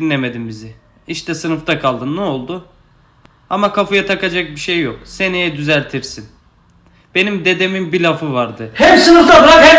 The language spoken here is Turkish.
Dinlemedin bizi. İşte sınıfta kaldın ne oldu? Ama kafaya takacak bir şey yok. Seneye düzeltirsin. Benim dedemin bir lafı vardı. Hem sınıfta bırak hem